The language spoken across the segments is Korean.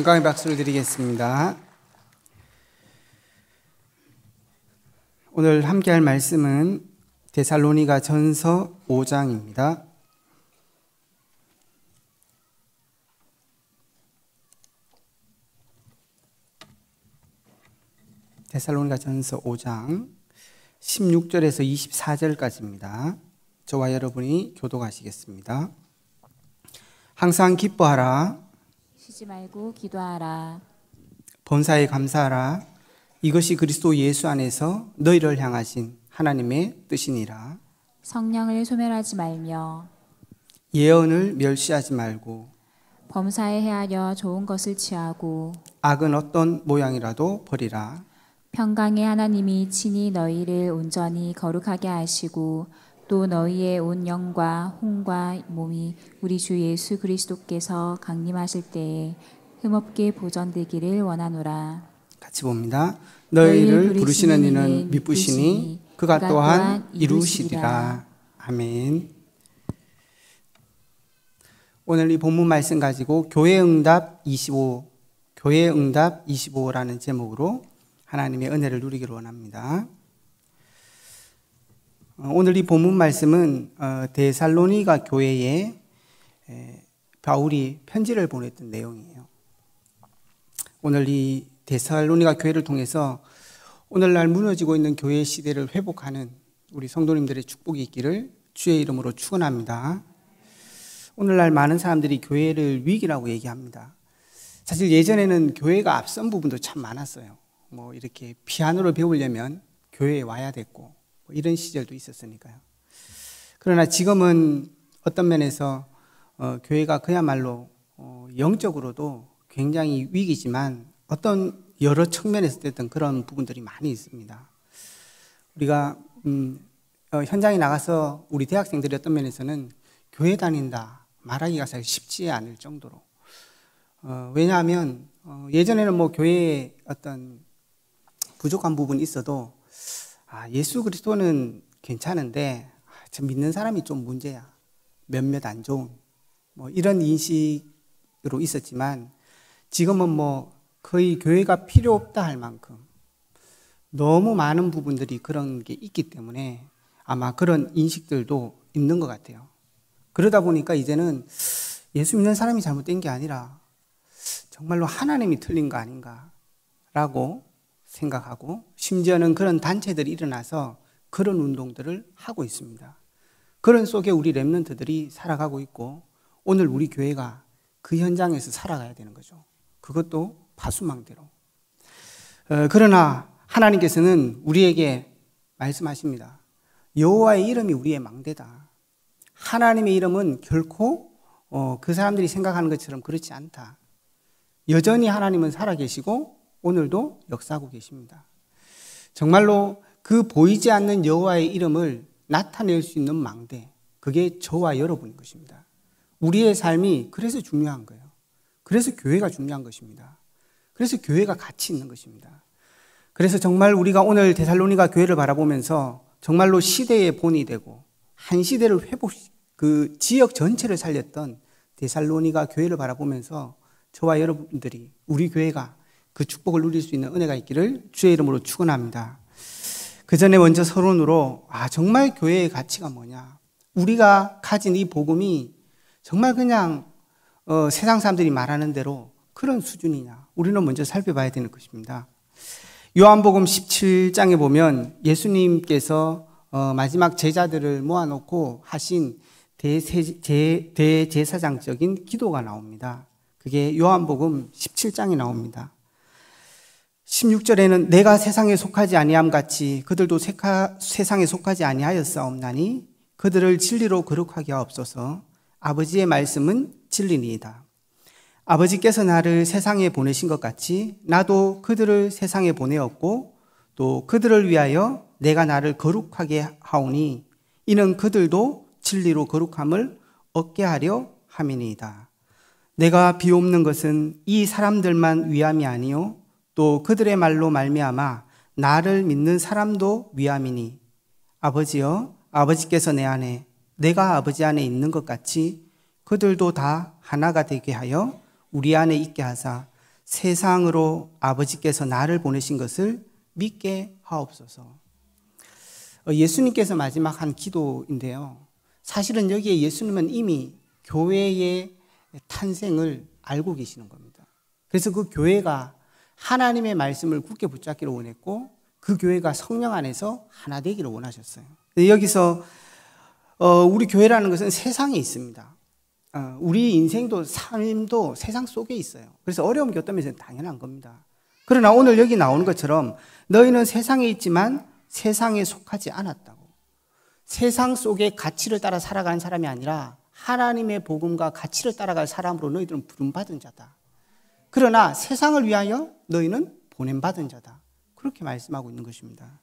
영광의 박수를 드리겠습니다. 오늘 함께 할 말씀은 데살로니가 전서 5장입니다. 데살로니가 전서 5장 16절에서 24절까지입니다. 저와 여러분이 교도하시겠습니다. 항상 기뻐하라. 쉬지 말고 기도하라. 범사에 감사하라. 이것이 그리스도 예수 안에서 너희를 향하신 하나님의 뜻이니라. 성령을 소멸하지 말며 예언을 멸시하지 말고 범사에 헤아려 좋은 것을 취하고 악은 어떤 모양이라도 버리라. 평강의 하나님이 친히 너희를 온전히 거룩하게 하시고 또 너희의 온 영과 혼과 몸이 우리 주 예수 그리스도께서 강림하실 때에 흠없게 보전되기를 원하노라. 같이 봅니다. 너희를 부르시는 이는 미쁘시니 그가 또한 이루시리라. 아멘. 오늘 이 본문 말씀 가지고 교회 응답 25 교회 응답 25라는 제목으로 하나님의 은혜를 누리기를 원합니다. 어, 오늘 이 본문 말씀은 대살로니가 어, 교회에 바울이 편지를 보냈던 내용이에요. 오늘 이 데살로니가 교회를 통해서 오늘날 무너지고 있는 교회 시대를 회복하는 우리 성도님들의 축복이 있기를 주의 이름으로 축원합니다. 오늘날 많은 사람들이 교회를 위기라고 얘기합니다. 사실 예전에는 교회가 앞선 부분도 참 많았어요. 뭐 이렇게 피아노를 배우려면 교회에 와야 됐고 뭐 이런 시절도 있었으니까요. 그러나 지금은 어떤 면에서 어, 교회가 그야말로 어, 영적으로도 굉장히 위기지만 어떤 여러 측면에서 됐던 그런 부분들이 많이 있습니다. 우리가 음, 어, 현장에 나가서 우리 대학생들이 어떤 면에서는 교회 다닌다 말하기가 사실 쉽지 않을 정도로 어, 왜냐하면 어, 예전에는 뭐 교회에 어떤 부족한 부분이 있어도 아, 예수 그리스도는 괜찮은데 아, 참 믿는 사람이 좀 문제야. 몇몇 안 좋은 뭐 이런 인식으로 있었지만 지금은 뭐 거의 교회가 필요 없다 할 만큼 너무 많은 부분들이 그런 게 있기 때문에 아마 그런 인식들도 있는 것 같아요. 그러다 보니까 이제는 예수 믿는 사람이 잘못된 게 아니라 정말로 하나님이 틀린 거 아닌가라고 생각하고 심지어는 그런 단체들이 일어나서 그런 운동들을 하고 있습니다. 그런 속에 우리 랩런트들이 살아가고 있고 오늘 우리 교회가 그 현장에서 살아가야 되는 거죠. 그것도 파수망대로. 어, 그러나 하나님께서는 우리에게 말씀하십니다. 여호와의 이름이 우리의 망대다. 하나님의 이름은 결코 어, 그 사람들이 생각하는 것처럼 그렇지 않다. 여전히 하나님은 살아계시고 오늘도 역사하고 계십니다. 정말로 그 보이지 않는 여호와의 이름을 나타낼 수 있는 망대, 그게 저와 여러분인 것입니다. 우리의 삶이 그래서 중요한 거예요. 그래서 교회가 중요한 것입니다. 그래서 교회가 가치 있는 것입니다. 그래서 정말 우리가 오늘 데살로니가 교회를 바라보면서 정말로 시대의 본이 되고 한 시대를 회복 그 지역 전체를 살렸던 데살로니가 교회를 바라보면서 저와 여러분들이 우리 교회가 그 축복을 누릴 수 있는 은혜가 있기를 주의 이름으로 축원합니다. 그 전에 먼저 서론으로 아 정말 교회의 가치가 뭐냐? 우리가 가진 이 복음이 정말 그냥 어, 세상 사람들이 말하는 대로 그런 수준이냐? 우리는 먼저 살펴봐야 되는 것입니다. 요한복음 17장에 보면 예수님께서 어, 마지막 제자들을 모아놓고 하신 대세, 대, 대제사장적인 기도가 나옵니다. 그게 요한복음 17장에 나옵니다. 16절에는 내가 세상에 속하지 아니함 같이 그들도 세카, 세상에 속하지 아니하였사옵나니 그들을 진리로 거룩하게 하옵소서 아버지의 말씀은 진리니이다. 아버지께서 나를 세상에 보내신 것 같이 나도 그들을 세상에 보내었고 또 그들을 위하여 내가 나를 거룩하게 하오니 이는 그들도 진리로 거룩함을 얻게 하려 함이니이다. 내가 비옵는 것은 이 사람들만 위함이 아니요 또 그들의 말로 말미암아 나를 믿는 사람도 위함이니 아버지여 아버지께서 내 안에 내가 아버지 안에 있는 것 같이 그들도 다 하나가 되게 하여 우리 안에 있게 하사 세상으로 아버지께서 나를 보내신 것을 믿게 하옵소서. 어, 예수님께서 마지막 한 기도인데요. 사실은 여기에 예수님은 이미 교회의 탄생을 알고 계시는 겁니다. 그래서 그 교회가 하나님의 말씀을 굳게 붙잡기를 원했고 그 교회가 성령 안에서 하나 되기를 원하셨어요. 여기서 어, 우리 교회라는 것은 세상에 있습니다. 어, 우리 인생도 삶도 세상 속에 있어요. 그래서 어려움이 어떤 면에서 당연한 겁니다. 그러나 오늘 여기 나오는 것처럼 너희는 세상에 있지만 세상에 속하지 않았다고. 세상 속의 가치를 따라 살아가는 사람이 아니라 하나님의 복음과 가치를 따라갈 사람으로 너희들은 부름받은 자다. 그러나 세상을 위하여 너희는 보냄받은 자다. 그렇게 말씀하고 있는 것입니다.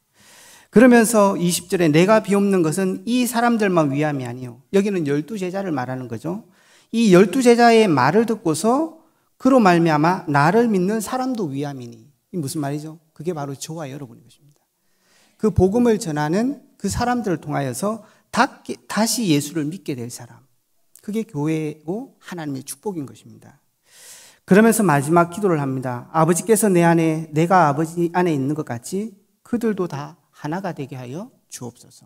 그러면서 20절에 내가 비옵는 것은 이 사람들만 위함이 아니요. 여기는 열두 제자를 말하는 거죠. 이 열두 제자의 말을 듣고서 그로 말미암아 나를 믿는 사람도 위함이니. 이 무슨 말이죠? 그게 바로 저와 여러분인 것입니다. 그 복음을 전하는 그 사람들을 통하여서 다시 예수를 믿게 될 사람. 그게 교회고 하나님의 축복인 것입니다. 그러면서 마지막 기도를 합니다. 아버지께서 내 안에 내가 아버지 안에 있는 것 같이 그들도 다 하나가 되게 하여 주옵소서.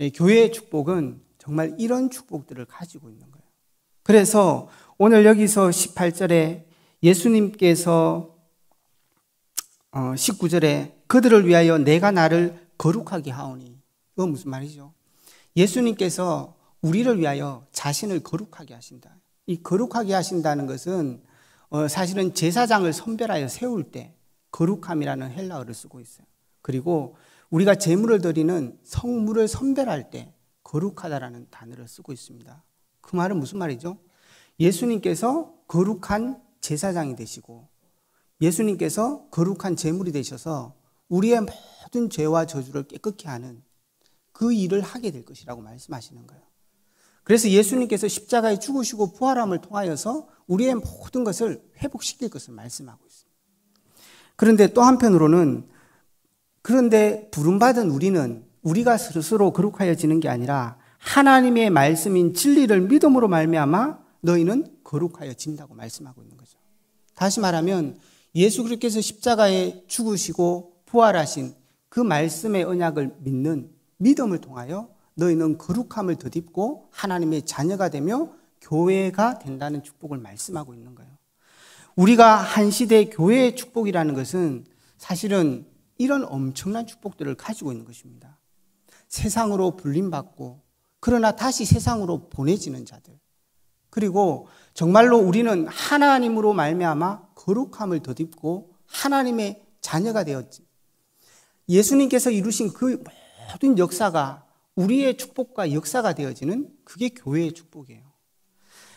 예, 교회의 축복은 정말 이런 축복들을 가지고 있는 거예요. 그래서 오늘 여기서 18절에 예수님께서 19절에 어, 그들을 위하여 내가 나를 거룩하게 하오니 이거 무슨 말이죠? 예수님께서 우리를 위하여 자신을 거룩하게 하신다. 이 거룩하게 하신다는 것은 어, 사실은 제사장을 선별하여 세울 때 거룩함이라는 헬라어를 쓰고 있어요. 그리고 우리가 제물을 드리는 성물을 선별할 때 거룩하다라는 단어를 쓰고 있습니다. 그 말은 무슨 말이죠? 예수님께서 거룩한 제사장이 되시고 예수님께서 거룩한 제물이 되셔서 우리의 모든 죄와 저주를 깨끗게 하는 그 일을 하게 될 것이라고 말씀하시는 거예요. 그래서 예수님께서 십자가에 죽으시고 부활함을 통하여서 우리의 모든 것을 회복시킬 것을 말씀하고 있습니다. 그런데 또 한편으로는 그런데 부름받은 우리는 우리가 스스로 거룩하여지는 게 아니라 하나님의 말씀인 진리를 믿음으로 말미암아 너희는 거룩하여진다고 말씀하고 있는 거죠. 다시 말하면 예수 그리스도께서 십자가에 죽으시고 부활하신 그 말씀의 언약을 믿는 믿음을 통하여 너희는 거룩함을 덧입고 하나님의 자녀가 되며 교회가 된다는 축복을 말씀하고 있는 거예요. 우리가 한 시대의 교회의 축복이라는 것은 사실은 이런 엄청난 축복들을 가지고 있는 것입니다. 세상으로 불림받고 그러나 다시 세상으로 보내지는 자들. 그리고 정말로 우리는 하나님으로 말미암아 거룩함을 덧입고 하나님의 자녀가 되었지. 예수님께서 이루신 그 모든 역사가 우리의 축복과 역사가 되어지는 그게 교회의 축복이에요.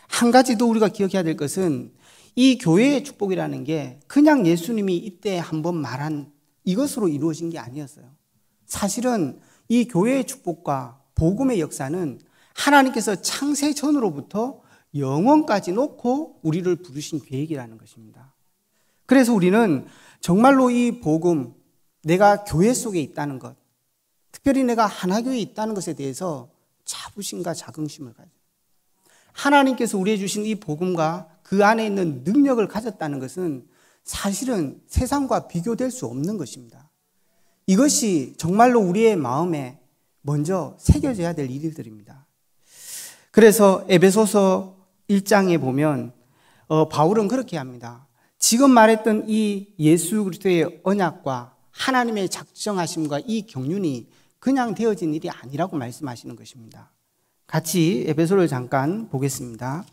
한 가지 더 우리가 기억해야 될 것은 이 교회의 축복이라는 게 그냥 예수님이 이때 한번 말한 이것으로 이루어진 게 아니었어요. 사실은 이 교회의 축복과 복음의 역사는 하나님께서 창세 전으로부터 영원까지 놓고 우리를 부르신 계획이라는 것입니다. 그래서 우리는 정말로 이 복음, 내가 교회 속에 있다는 것, 특별히 내가 하나교에 있다는 것에 대해서 자부심과 자긍심을 가져. 하나님께서 우리에 주신 이 복음과 그 안에 있는 능력을 가졌다는 것은 사실은 세상과 비교될 수 없는 것입니다. 이것이 정말로 우리의 마음에 먼저 새겨져야 될 일들입니다. 그래서 에베소서 1장에 보면 어, 바울은 그렇게 합니다. 지금 말했던 이 예수 그리스도의 언약과 하나님의 작정하심과 이 경륜이 그냥 되어진 일이 아니라고 말씀하시는 것입니다. 같이 에베소를 잠깐 보겠습니다.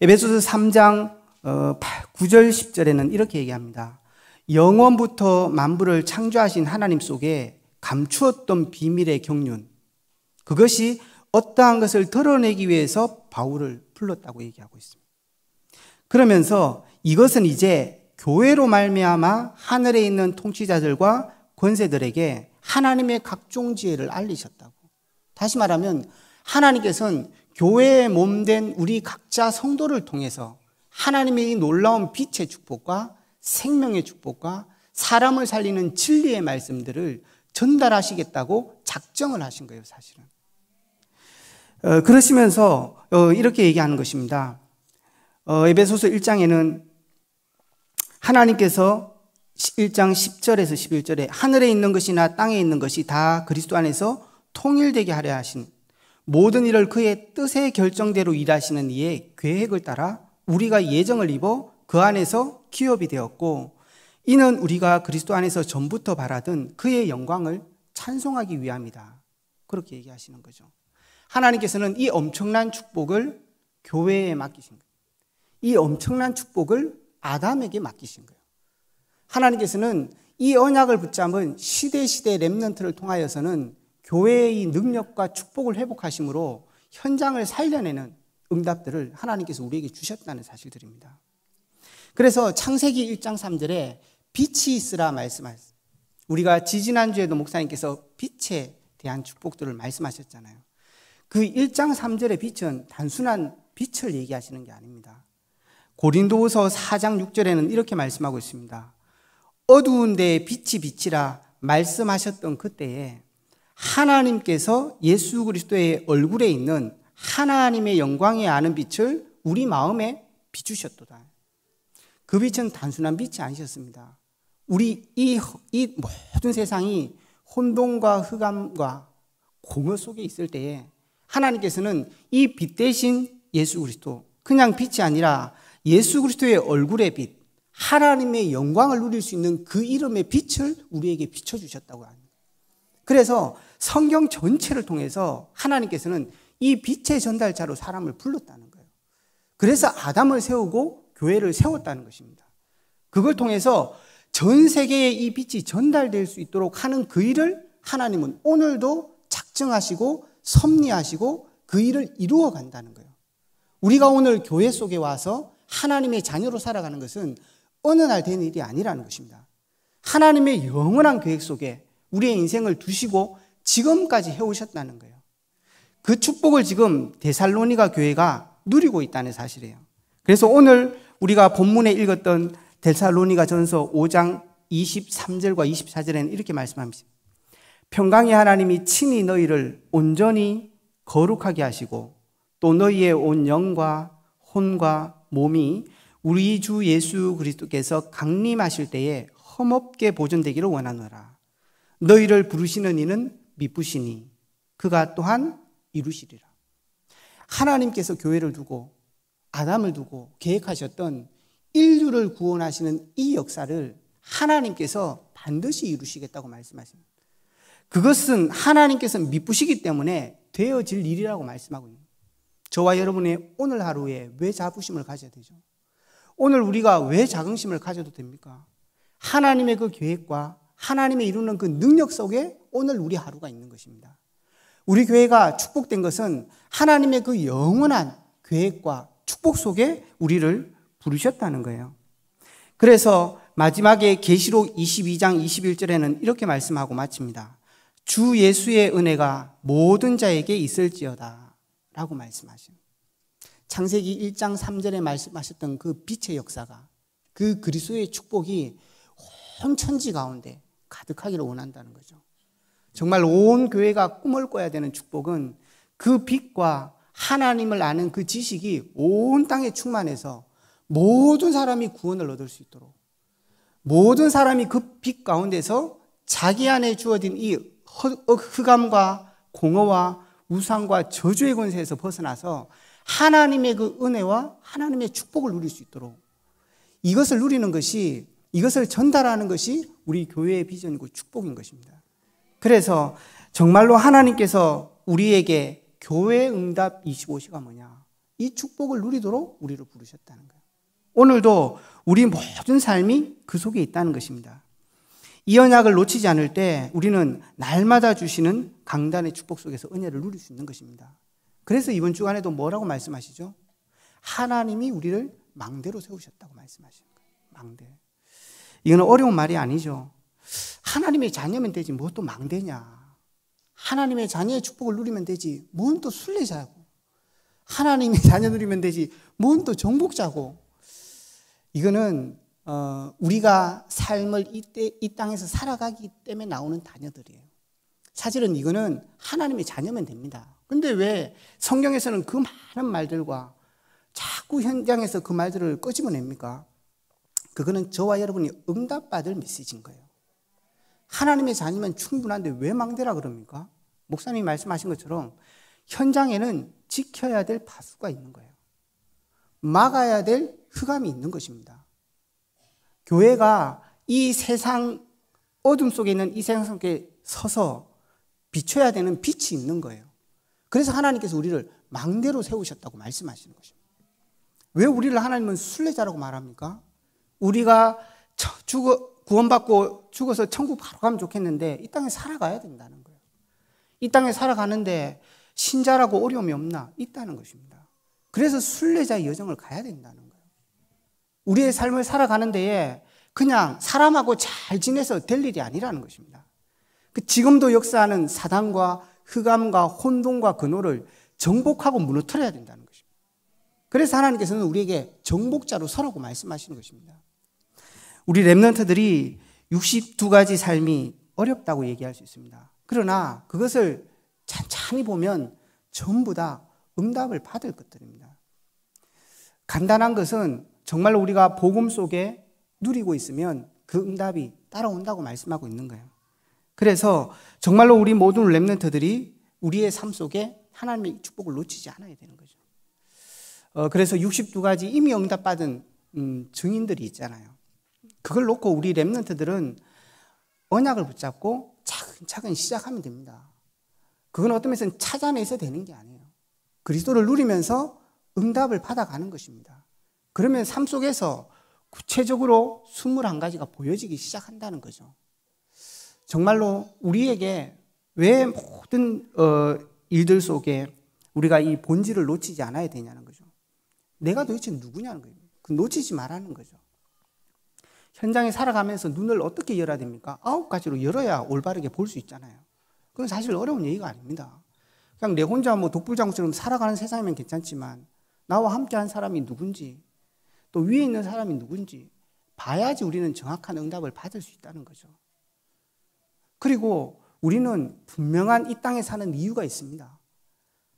에베소서 3장 9절 어, 10절에는 이렇게 얘기합니다. 영원부터 만부를 창조하신 하나님 속에 감추었던 비밀의 경륜 그것이 어떠한 것을 드러내기 위해서 바울을 불렀다고 얘기하고 있습니다. 그러면서 이것은 이제 교회로 말미암아 하늘에 있는 통치자들과 권세들에게 하나님의 각종 지혜를 알리셨다고. 다시 말하면 하나님께서는 교회의 몸된 우리 각자 성도를 통해서 하나님의 이 놀라운 빛의 축복과 생명의 축복과 사람을 살리는 진리의 말씀들을 전달하시겠다고 작정을 하신 거예요, 사실은. 어, 그러시면서 어, 이렇게 얘기하는 것입니다. 어, 에베소서 1장에는 하나님께서 1장 10절에서 11절에 하늘에 있는 것이나 땅에 있는 것이 다 그리스도 안에서 통일되게 하려 하신 모든 일을 그의 뜻의 결정대로 일하시는 이의 계획을 따라 우리가 예정을 입어 그 안에서 기업이 되었고 이는 우리가 그리스도 안에서 전부터 바라던 그의 영광을 찬송하기 위함이다. 그렇게 얘기하시는 거죠. 하나님께서는 이 엄청난 축복을 교회에 맡기신 거예요. 이 엄청난 축복을 아담에게 맡기신 거예요. 하나님께서는 이 언약을 붙잡은 시대시대 랩런트를 통하여서는 교회의 능력과 축복을 회복하심으로 현장을 살려내는 응답들을 하나님께서 우리에게 주셨다는 사실들입니다. 그래서 창세기 1장 3절에 빛이 있으라 말씀하셨어요. 우리가 지지난주에도 목사님께서 빛에 대한 축복들을 말씀하셨잖아요. 그 1장 3절의 빛은 단순한 빛을 얘기하시는 게 아닙니다. 고린도후서 4장 6절에는 이렇게 말씀하고 있습니다. 어두운 데에 빛이 빛이라 말씀하셨던 그때에 하나님께서 예수 그리스도의 얼굴에 있는 하나님의 영광에 아는 빛을 우리 마음에 비추셨도다. 그 빛은 단순한 빛이 아니셨습니다. 우리 이, 이 모든 세상이 혼돈과 흑암과 공허 속에 있을 때에 하나님께서는 이 빛 대신 예수 그리스도, 그냥 빛이 아니라 예수 그리스도의 얼굴의 빛, 하나님의 영광을 누릴 수 있는 그 이름의 빛을 우리에게 비춰주셨다고 합니다. 그래서 성경 전체를 통해서 하나님께서는 이 빛의 전달자로 사람을 불렀다는 거예요. 그래서 아담을 세우고 교회를 세웠다는 것입니다. 그걸 통해서 전 세계에 이 빛이 전달될 수 있도록 하는 그 일을 하나님은 오늘도 작정하시고 섭리하시고 그 일을 이루어 간다는 거예요. 우리가 오늘 교회 속에 와서 하나님의 자녀로 살아가는 것은 어느 날 된 일이 아니라는 것입니다. 하나님의 영원한 계획 속에 우리의 인생을 두시고 지금까지 해오셨다는 거예요. 그 축복을 지금 데살로니가 교회가 누리고 있다는 사실이에요. 그래서 오늘 우리가 본문에 읽었던 데살로니가 전서 5장 23절과 24절에는 이렇게 말씀합니다. 평강의 하나님이 친히 너희를 온전히 거룩하게 하시고 또 너희의 온 영과 혼과 몸이 우리 주 예수 그리스도께서 강림하실 때에 험없게 보존되기를 원하노라. 너희를 부르시는 이는 미쁘시니 그가 또한 이루시리라. 하나님께서 교회를 두고 아담을 두고 계획하셨던 인류를 구원하시는 이 역사를 하나님께서 반드시 이루시겠다고 말씀하십니다. 그것은 하나님께서 미쁘시기 때문에 되어질 일이라고 말씀하고 있습니다. 저와 여러분의 오늘 하루에 왜 자부심을 가져야 되죠? 오늘 우리가 왜 자긍심을 가져도 됩니까? 하나님의 그 계획과 하나님의 이루는 그 능력 속에 오늘 우리 하루가 있는 것입니다. 우리 교회가 축복된 것은 하나님의 그 영원한 계획과 축복 속에 우리를 부르셨다는 거예요. 그래서 마지막에 계시록 22장 21절에는 이렇게 말씀하고 마칩니다. 주 예수의 은혜가 모든 자에게 있을지어다 라고 말씀하시요 창세기 1장 3절에 말씀하셨던 그 빛의 역사가 그 그리스도의 축복이 온 천지 가운데 가득하기를 원한다는 거죠. 정말 온 교회가 꿈을 꿔야 되는 축복은 그 빛과 하나님을 아는 그 지식이 온 땅에 충만해서 모든 사람이 구원을 얻을 수 있도록 모든 사람이 그 빛 가운데서 자기 안에 주어진 이 흑암과 공허와 우상과 저주의 권세에서 벗어나서 하나님의 그 은혜와 하나님의 축복을 누릴 수 있도록 이것을 누리는 것이 이것을 전달하는 것이 우리 교회의 비전이고 축복인 것입니다. 그래서 정말로 하나님께서 우리에게 교회 응답 25시가 뭐냐? 이 축복을 누리도록 우리를 부르셨다는 거예요. 오늘도 우리 모든 삶이 그 속에 있다는 것입니다. 이 언약을 놓치지 않을 때 우리는 날마다 주시는 강단의 축복 속에서 은혜를 누릴 수 있는 것입니다. 그래서 이번 주간에도 뭐라고 말씀하시죠? 하나님이 우리를 망대로 세우셨다고 말씀하시는 거예요. 망대. 이건 어려운 말이 아니죠. 하나님의 자녀면 되지 뭐 또 망대냐. 하나님의 자녀의 축복을 누리면 되지 뭔 또 순례자고. 하나님의 자녀 누리면 되지 뭔 또 정복자고. 이거는 어, 우리가 삶을 이때, 이 땅에서 살아가기 때문에 나오는 단어들이에요. 사실은 이거는 하나님의 자녀면 됩니다. 근데 왜 성경에서는 그 많은 말들과 자꾸 현장에서 그 말들을 꺼집어냅니까 그거는 저와 여러분이 응답받을 메시지인 거예요. 하나님의 자녀면 충분한데 왜 망대라 그럽니까? 목사님이 말씀하신 것처럼 현장에는 지켜야 될 파수가 있는 거예요. 막아야 될 흑암이 있는 것입니다. 교회가 이 세상 어둠 속에 있는 이 세상 속에 서서 비춰야 되는 빛이 있는 거예요. 그래서 하나님께서 우리를 망대로 세우셨다고 말씀하시는 것입니다. 왜 우리를 하나님은 순례자라고 말합니까? 우리가 죽어 구원받고 죽어서 천국 바로 가면 좋겠는데 이 땅에 살아가야 된다는 거예요. 이 땅에 살아가는데 신자라고 어려움이 없나 있다는 것입니다. 그래서 순례자의 여정을 가야 된다는 거예요. 우리의 삶을 살아가는 데에 그냥 사람하고 잘 지내서 될 일이 아니라는 것입니다. 그 지금도 역사하는 사단과 흑암과 혼돈과 근호를 정복하고 무너뜨려야 된다는 것입니다. 그래서 하나님께서는 우리에게 정복자로 서라고 말씀하시는 것입니다. 우리 랩런트들이 62가지 삶이 어렵다고 얘기할 수 있습니다. 그러나 그것을 찬찬히 보면 전부 다 응답을 받을 것들입니다. 간단한 것은 정말 우리가 복음 속에 누리고 있으면 그 응답이 따라온다고 말씀하고 있는 거예요. 그래서 정말로 우리 모든 랩런트들이 우리의 삶 속에 하나님의 축복을 놓치지 않아야 되는 거죠. 어, 그래서 62가지 이미 응답받은 음, 증인들이 있잖아요. 그걸 놓고 우리 랩런트들은 언약을 붙잡고 차근차근 시작하면 됩니다. 그건 어떤 면에서는 찾아내서 되는 게 아니에요. 그리스도를 누리면서 응답을 받아가는 것입니다. 그러면 삶 속에서 구체적으로 21가지가 보여지기 시작한다는 거죠. 정말로 우리에게 왜 모든 어, 일들 속에 우리가 이 본질을 놓치지 않아야 되냐는 거죠. 내가 도대체 누구냐는 거예요. 그 놓치지 말라는 거죠. 현장에 살아가면서 눈을 어떻게 열어야 됩니까? 아홉 가지로 열어야 올바르게 볼 수 있잖아요. 그건 사실 어려운 얘기가 아닙니다. 그냥 내 혼자 뭐 독불장처럼 살아가는 세상이면 괜찮지만 나와 함께한 사람이 누군지 또 위에 있는 사람이 누군지 봐야지 우리는 정확한 응답을 받을 수 있다는 거죠. 그리고 우리는 분명한 이 땅에 사는 이유가 있습니다.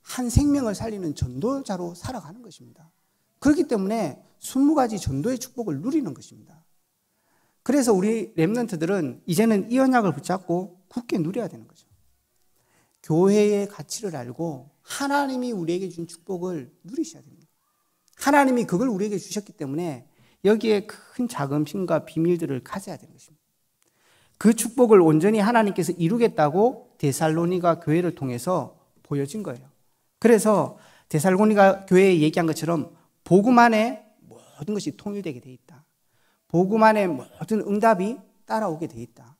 한 생명을 살리는 전도자로 살아가는 것입니다. 그렇기 때문에 20가지 전도의 축복을 누리는 것입니다. 그래서 우리 랩런트들은 이제는 이 언약을 붙잡고 굳게 누려야 되는 거죠. 교회의 가치를 알고 하나님이 우리에게 준 축복을 누리셔야 됩니다. 하나님이 그걸 우리에게 주셨기 때문에 여기에 큰 자금심과 비밀들을 가져야 되는 것입니다. 그 축복을 온전히 하나님께서 이루겠다고 데살로니가 교회를 통해서 보여진 거예요. 그래서 데살로니가 교회에 얘기한 것처럼 복음 안에 모든 것이 통일되게 돼 있다. 복음 안에 모든 응답이 따라오게 돼 있다.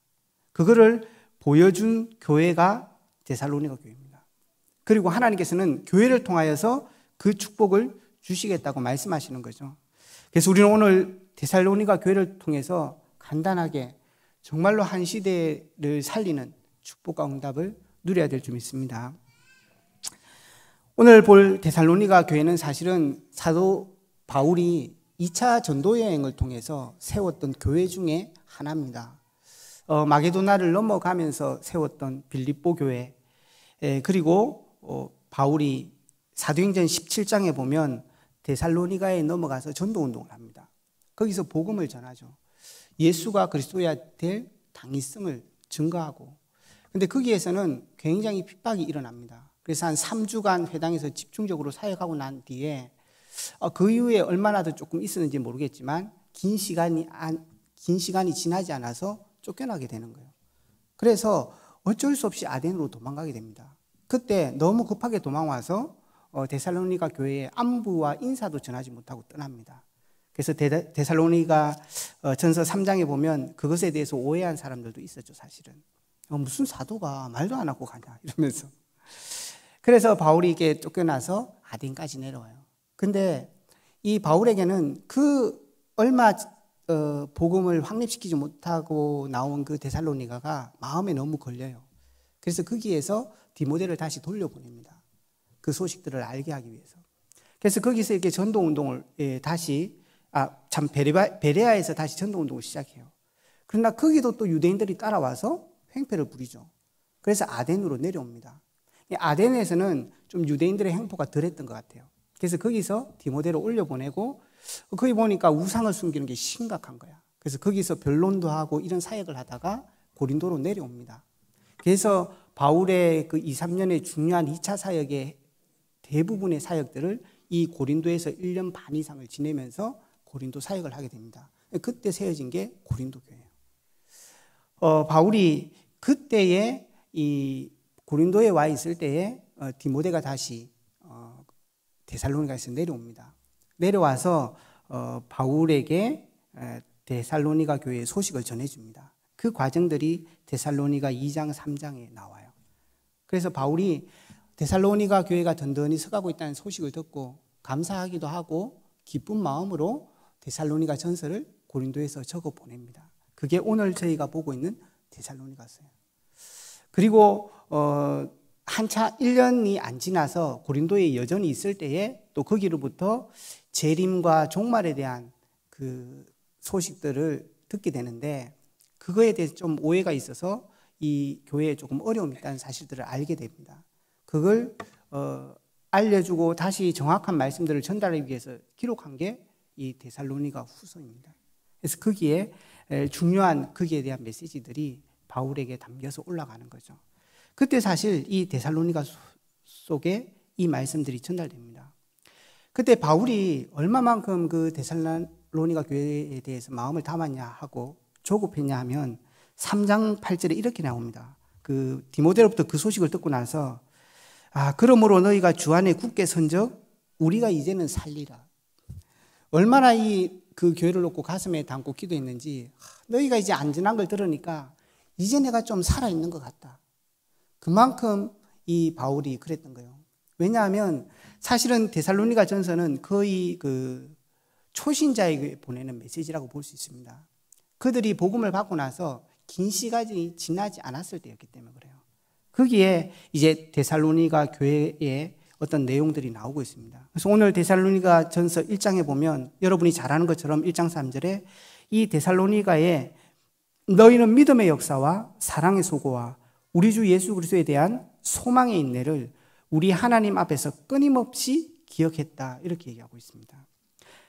그거를 보여준 교회가 데살로니가 교회입니다. 그리고 하나님께서는 교회를 통하여서 그 축복을 주시겠다고 말씀하시는 거죠. 그래서 우리는 오늘 데살로니가 교회를 통해서 간단하게 정말로 한 시대를 살리는 축복과 응답을 누려야 될 줄 믿습니다. 오늘 볼 데살로니가 교회는 사실은 사도 바울이 2차 전도 여행을 통해서 세웠던 교회 중에 하나입니다. 어, 마게도나를 넘어가면서 세웠던 빌립보 교회 예, 그리고 어, 바울이 사도행전 17장에 보면 데살로니가에 넘어가서 전도 운동을 합니다. 거기서 복음을 전하죠. 예수가 그리스도야 될 당위성을 증거하고 근데 거기에서는 굉장히 핍박이 일어납니다. 그래서 한 3주간 회당에서 집중적으로 사역하고 난 뒤에 어, 그 이후에 얼마나 더 조금 있었는지 모르겠지만 긴 시간이 안, 긴 시간이 지나지 않아서 쫓겨나게 되는 거예요. 그래서 어쩔 수 없이 아덴으로 도망가게 됩니다. 그때 너무 급하게 도망와서 어, 데살로니가 교회에 안부와 인사도 전하지 못하고 떠납니다. 그래서 데살로니가 어, 전서 3장에 보면 그것에 대해서 오해한 사람들도 있었죠, 사실은. 어, 무슨 사도가 말도 안 하고 가냐, 이러면서. 그래서 바울이 이게 쫓겨나서 아딘까지 내려와요. 근데 이 바울에게는 그 얼마 어, 복음을 확립시키지 못하고 나온 그 데살로니가가 마음에 너무 걸려요. 그래서 거기에서 그 디모델을 다시 돌려보냅니다. 그 소식들을 알게 하기 위해서. 그래서 거기서 이렇게 전도 운동을 예, 다시 아, 참 베레바, 베레아에서 다시 전동운동을 시작해요. 그러나 거기도 또 유대인들이 따라와서 횡패를 부리죠. 그래서 아덴으로 내려옵니다. 아덴에서는 좀 유대인들의 행포가 덜했던 것 같아요. 그래서 거기서 디모데를 올려보내고 거기 보니까 우상을 숨기는 게 심각한 거야. 그래서 거기서 변론도 하고 이런 사역을 하다가 고린도로 내려옵니다. 그래서 바울의 그 2, 3년의 중요한 2차 사역의 대부분의 사역들을 이 고린도에서 1년 반 이상을 지내면서 고린도 사역을 하게 됩니다. 그때 세워진 게 고린도 교회예요. 어, 바울이 그때에 이 고린도에 와 있을 때에 어, 디모데가 다시 어, 데살로니가에서 내려옵니다. 내려와서 어, 바울에게 에, 데살로니가 교회의 소식을 전해줍니다. 그 과정들이 데살로니가 2장, 3장에 나와요. 그래서 바울이 데살로니가 교회가 든든히 서가고 있다는 소식을 듣고 감사하기도 하고 기쁜 마음으로 데살로니가 전서를 고린도에서 적어 보냅니다. 그게 오늘 저희가 보고 있는 데살로니가서예요. 그리고 어, 한 차 1년이 안 지나서 고린도에 여전히 있을 때에 또 거기로부터 재림과 종말에 대한 그 소식들을 듣게 되는데 그거에 대해서 좀 오해가 있어서 이 교회에 조금 어려움이 있다는 사실들을 알게 됩니다. 그걸 어, 알려주고 다시 정확한 말씀들을 전달하기 위해서 기록한 게이 데살로니가 후서입니다. 그래서 거기에 중요한 거기에 대한 메시지들이 바울에게 담겨서 올라가는 거죠. 그때 사실 이 데살로니가 속에 이 말씀들이 전달됩니다. 그때 바울이 얼마만큼 그 데살로니가 교회에 대해서 마음을 담았냐 하고 조급했냐 하면 3장 8절에 이렇게 나옵니다. 그디모델로부터그 소식을 듣고 나서 아 그러므로 너희가 주 안에 굳게 선적 우리가 이제는 살리라. 얼마나 이 그 교회를 놓고 가슴에 담고 기도했는지 너희가 이제 안 지난 걸 들으니까 이제 내가 좀 살아있는 것 같다. 그만큼 이 바울이 그랬던 거예요. 왜냐하면 사실은 데살로니가 전서는 거의 그 초신자에게 보내는 메시지라고 볼 수 있습니다. 그들이 복음을 받고 나서 긴 시간이 지나지 않았을 때였기 때문에 그래요. 거기에 이제 데살로니가 교회에 어떤 내용들이 나오고 있습니다. 그래서 오늘 데살로니가 전서 1장에 보면 여러분이 잘 아는 것처럼 1장 3절에 이 데살로니가에 너희는 믿음의 역사와 사랑의 소고와 우리 주 예수 그리스도에 대한 소망의 인내를 우리 하나님 앞에서 끊임없이 기억했다. 이렇게 얘기하고 있습니다.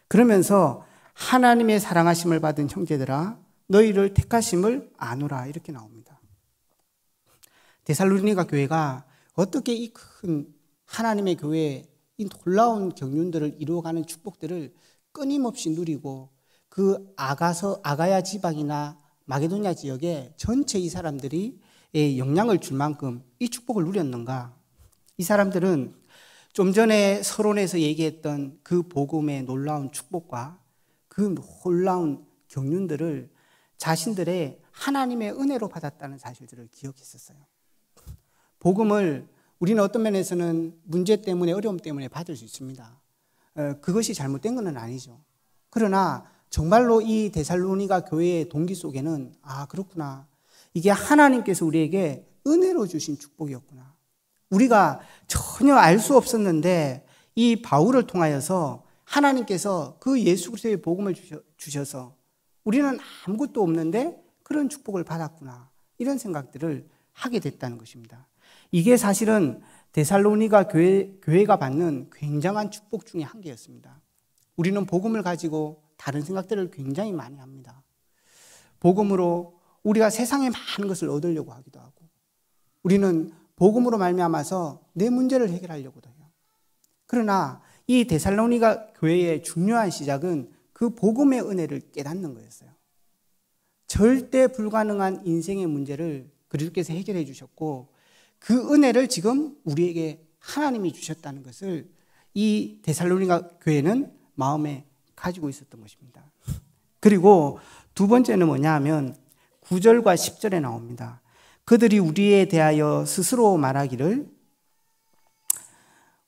그러면서 하나님의 사랑하심을 받은 형제들아 너희를 택하심을 아노라 이렇게 나옵니다. 데살로니가 교회가 어떻게 이큰 하나님의 교회에 이 놀라운 경륜들을 이루어가는 축복들을 끊임없이 누리고 그 아가서 아가야 지방이나 마게도니아 지역에 전체 이 사람들이 예, 영향을 줄 만큼 이 축복을 누렸는가? 이 사람들은 좀 전에 서론에서 얘기했던 그 복음의 놀라운 축복과 그 놀라운 경륜들을 자신들의 하나님의 은혜로 받았다는 사실들을 기억했었어요. 복음을 우리는 어떤 면에서는 문제 때문에 어려움 때문에 받을 수 있습니다. 어, 그것이 잘못된 것은 아니죠. 그러나 정말로 이 데살로니가 교회의 동기 속에는 아 그렇구나 이게 하나님께서 우리에게 은혜로 주신 축복이었구나. 우리가 전혀 알 수 없었는데 이 바울을 통하여서 하나님께서 그 예수 그리스도의 복음을 주셔서 우리는 아무것도 없는데 그런 축복을 받았구나 이런 생각들을 하게 됐다는 것입니다. 이게 사실은 데살로니가 교회, 교회가 받는 굉장한 축복 중의 한 개였습니다. 우리는 복음을 가지고 다른 생각들을 굉장히 많이 합니다. 복음으로 우리가 세상의 많은 것을 얻으려고 하기도 하고 우리는 복음으로 말미암아서 내 문제를 해결하려고도 해요. 그러나 이 데살로니가 교회의 중요한 시작은 그 복음의 은혜를 깨닫는 거였어요. 절대 불가능한 인생의 문제를 그리스께서 해결해 주셨고 그 은혜를 지금 우리에게 하나님이 주셨다는 것을 이 데살로니가 교회는 마음에 가지고 있었던 것입니다. 그리고 두 번째는 뭐냐 하면 9절과 10절에 나옵니다. 그들이 우리에 대하여 스스로 말하기를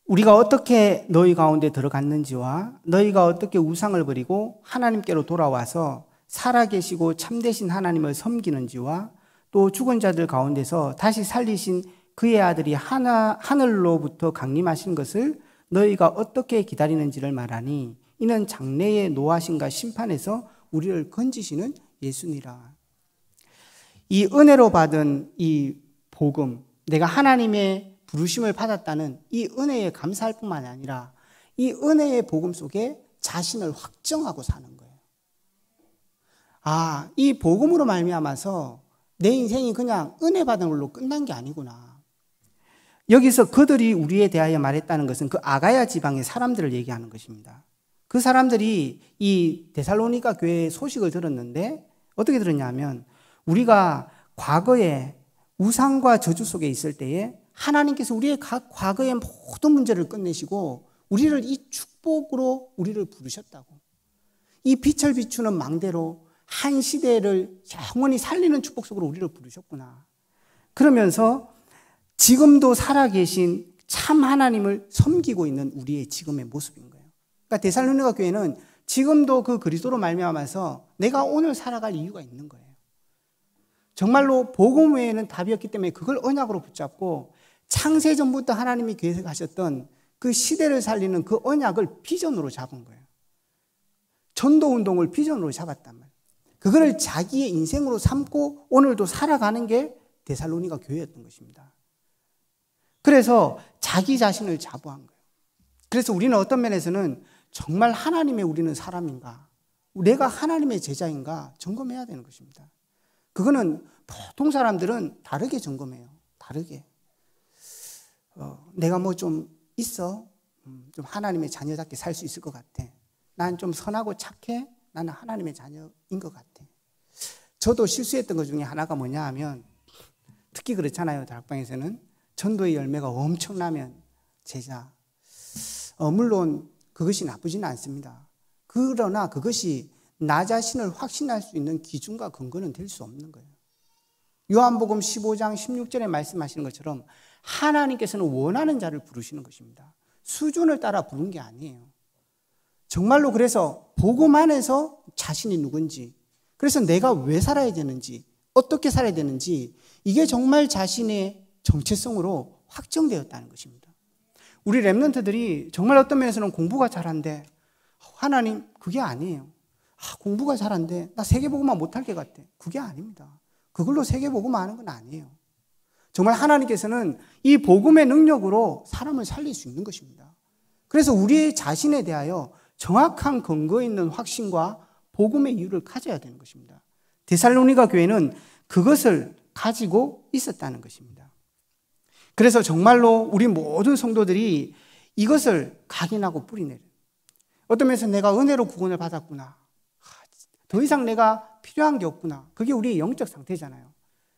우리가 어떻게 너희 가운데 들어갔는지와 너희가 어떻게 우상을 버리고 하나님께로 돌아와서 살아계시고 참되신 하나님을 섬기는지와 또 죽은 자들 가운데서 다시 살리신 그의 아들이 하나, 하늘로부터 강림하신 것을 너희가 어떻게 기다리는지를 말하니 이는 장래의 노하신과 심판에서 우리를 건지시는 예수니라. 이 은혜로 받은 이 복음, 내가 하나님의 부르심을 받았다는 이 은혜에 감사할 뿐만 아니라 이 은혜의 복음 속에 자신을 확정하고 사는 거예요. 아, 이 복음으로 말미암아서 내 인생이 그냥 은혜 받은 걸로 끝난 게 아니구나. 여기서 그들이 우리에 대하여 말했다는 것은 그 아가야 지방의 사람들을 얘기하는 것입니다. 그 사람들이 이 데살로니가 교회의 소식을 들었는데 어떻게 들었냐면 우리가 과거에 우상과 저주 속에 있을 때에 하나님께서 우리의 과거의 모든 문제를 끝내시고 우리를 이 축복으로 우리를 부르셨다고. 이 빛을 비추는 망대로 한 시대를 영원히 살리는 축복 속으로 우리를 부르셨구나. 그러면서 지금도 살아계신 참 하나님을 섬기고 있는 우리의 지금의 모습인 거예요. 그러니까 데살로니가 교회는 지금도 그 그리스도로 말미암아서 내가 오늘 살아갈 이유가 있는 거예요. 정말로 복음 외에는 답이 없기 때문에 그걸 언약으로 붙잡고 창세 전부터 하나님이 계획하셨던 그 시대를 살리는 그 언약을 비전으로 잡은 거예요. 전도 운동을 비전으로 잡았단 말이에요. 그거를 자기의 인생으로 삼고 오늘도 살아가는 게 데살로니가 교회였던 것입니다. 그래서 자기 자신을 자부한 거예요. 그래서 우리는 어떤 면에서는 정말 하나님의 우리는 사람인가? 내가 하나님의 제자인가? 점검해야 되는 것입니다. 그거는 보통 사람들은 다르게 점검해요. 다르게. 어, 내가 뭐 좀 있어? 음, 좀 하나님의 자녀답게 살 수 있을 것 같아. 난 좀 선하고 착해? 나는 하나님의 자녀인 것 같아. 저도 실수했던 것 중에 하나가 뭐냐 하면 특히 그렇잖아요. 다락방에서는 전도의 열매가 엄청나면 제자. 어, 물론 그것이 나쁘지는 않습니다. 그러나 그것이 나 자신을 확신할 수 있는 기준과 근거는 될 수 없는 거예요. 요한복음 15장 16절에 말씀하시는 것처럼 하나님께서는 원하는 자를 부르시는 것입니다. 수준을 따라 부른 게 아니에요. 정말로 그래서 보고만 해서 자신이 누군지, 그래서 내가 왜 살아야 되는지, 어떻게 살아야 되는지, 이게 정말 자신의 정체성으로 확정되었다는 것입니다. 우리 랩런트들이 정말 어떤 면에서는 공부가 잘한데 하나님 그게 아니에요. 아, 공부가 잘한데 나 세계보고만 못할 것 같아. 그게 아닙니다. 그걸로 세계보고만 하는 건 아니에요. 정말 하나님께서는 이 복음의 능력으로 사람을 살릴 수 있는 것입니다. 그래서 우리 자신에 대하여 정확한 근거 있는 확신과 복음의 이유를 가져야 되는 것입니다. 데살로니가 교회는 그것을 가지고 있었다는 것입니다. 그래서 정말로 우리 모든 성도들이 이것을 각인하고 뿌리내려. 어떤 면에서 내가 은혜로 구원을 받았구나. 더 이상 내가 필요한 게 없구나. 그게 우리의 영적 상태잖아요.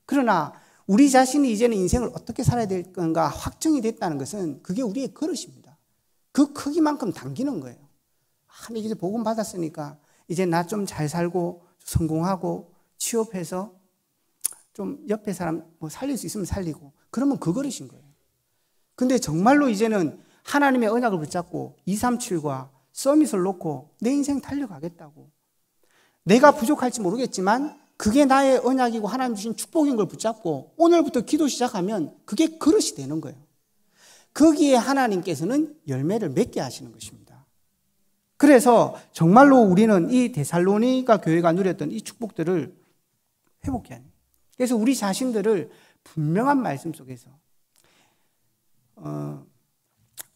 그러나 우리 자신이 이제는 인생을 어떻게 살아야 될 건가 확정이 됐다는 것은 그게 우리의 그릇입니다. 그 크기만큼 당기는 거예요. 아, 이제 복음 받았으니까 이제 나 좀 잘 살고 성공하고 취업해서 좀 옆에 사람 뭐 살릴 수 있으면 살리고 그러면 그거르신 거예요. 근데 정말로 이제는 하나님의 언약을 붙잡고 237과 서밋을 놓고 내 인생 달려가겠다고. 내가 부족할지 모르겠지만 그게 나의 언약이고 하나님 주신 축복인 걸 붙잡고 오늘부터 기도 시작하면 그게 그릇이 되는 거예요. 거기에 하나님께서는 열매를 맺게 하시는 것입니다. 그래서 정말로 우리는 이 데살로니가 교회가 누렸던 이 축복들을 회복해야 합니다. 그래서 우리 자신들을 분명한 말씀 속에서 어,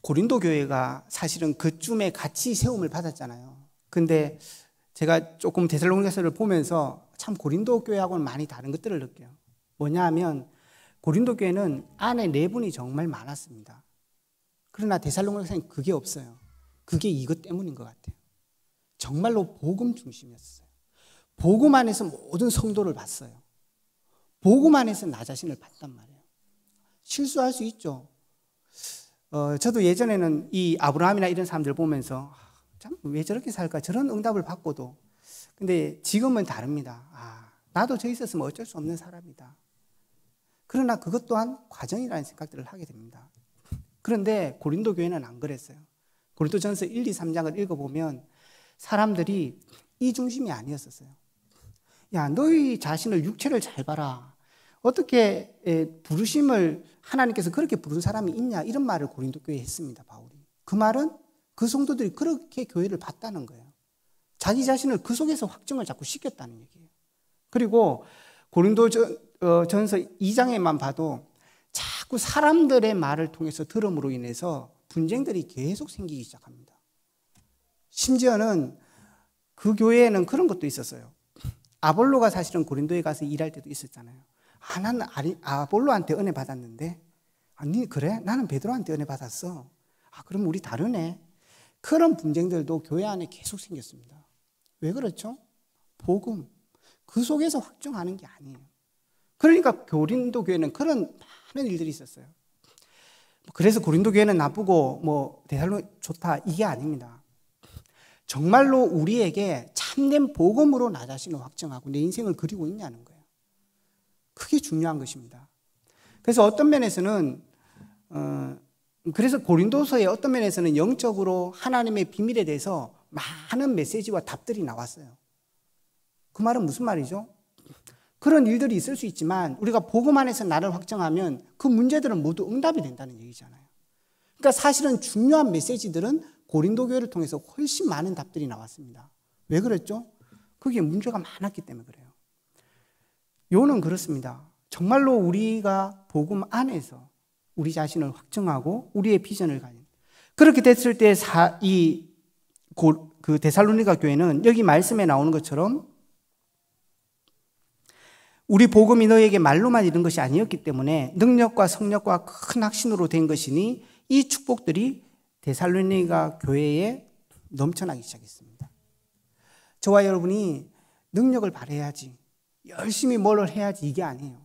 고린도 교회가 사실은 그쯤에 같이 세움을 받았잖아요. 근데 제가 조금 데살로니가서를 보면서 참 고린도 교회하고는 많이 다른 것들을 느껴요. 뭐냐하면 고린도 교회는 안에 내분이 네 정말 많았습니다. 그러나 데살로니가서는 그게 없어요. 그게 이것 때문인 것 같아요. 정말로 복음 중심이었어요. 복음 안에서 모든 성도를 봤어요. 보고만 해서 나 자신을 봤단 말이에요. 실수할 수 있죠. 어, 저도 예전에는 이 아브라함이나 이런 사람들 보면서 아, 참왜 저렇게 살까 저런 응답을 받고도 근데 지금은 다릅니다. 아, 나도 저 있었으면 어쩔 수 없는 사람이다. 그러나 그것 또한 과정이라는 생각들을 하게 됩니다. 그런데 고린도 교회는 안 그랬어요. 고린도전서 1, 2, 3장을 읽어보면 사람들이 이 중심이 아니었었어요. 야, 너희 자신을 육체를 잘 봐라. 어떻게 부르심을 하나님께서 그렇게 부른 사람이 있냐 이런 말을 고린도 교회에 했습니다 바울이. 그 말은 그 성도들이 그렇게 교회를 봤다는 거예요. 자기 자신을 그 속에서 확증을 자꾸 시켰다는 얘기예요. 그리고 고린도 어, 전서 2장에만 봐도 자꾸 사람들의 말을 통해서 들음으로 인해서 분쟁들이 계속 생기기 시작합니다. 심지어는 그 교회에는 그런 것도 있었어요. 아볼로가 사실은 고린도에 가서 일할 때도 있었잖아요. 아, 나는 아리, 아볼로한테 은혜 받았는데, 아니, 그래? 나는 베드로한테 은혜 받았어. 아, 그럼 우리 다르네. 그런 분쟁들도 교회 안에 계속 생겼습니다. 왜 그렇죠? 복음. 그 속에서 확정하는 게 아니에요. 그러니까 고린도 교회는 그런 많은 일들이 있었어요. 그래서 고린도 교회는 나쁘고 뭐 대살로 좋다 이게 아닙니다. 정말로 우리에게 참된 복음으로 나 자신을 확정하고 내 인생을 그리고 있냐는 거예요. 크게 중요한 것입니다. 그래서 어떤 면에서는 어, 그래서 고린도서에 어떤 면에서는 영적으로 하나님의 비밀에 대해서 많은 메시지와 답들이 나왔어요. 그 말은 무슨 말이죠? 그런 일들이 있을 수 있지만 우리가 복음 안에서 나를 확정하면 그 문제들은 모두 응답이 된다는 얘기잖아요. 그러니까 사실은 중요한 메시지들은 고린도 교회를 통해서 훨씬 많은 답들이 나왔습니다. 왜 그랬죠? 그게 문제가 많았기 때문에 그래요. 요는 그렇습니다. 정말로 우리가 복음 안에서 우리 자신을 확정하고 우리의 비전을 가진 그렇게 됐을 때이그 데살로니가 교회는 여기 말씀에 나오는 것처럼 우리 복음이 너에게 말로만 이런 것이 아니었기 때문에 능력과 성력과 큰 확신으로 된 것이니 이 축복들이 데살로니가 교회에 넘쳐나기 시작했습니다. 저와 여러분이 능력을 발휘해야지 열심히 뭘 해야지 이게 아니에요.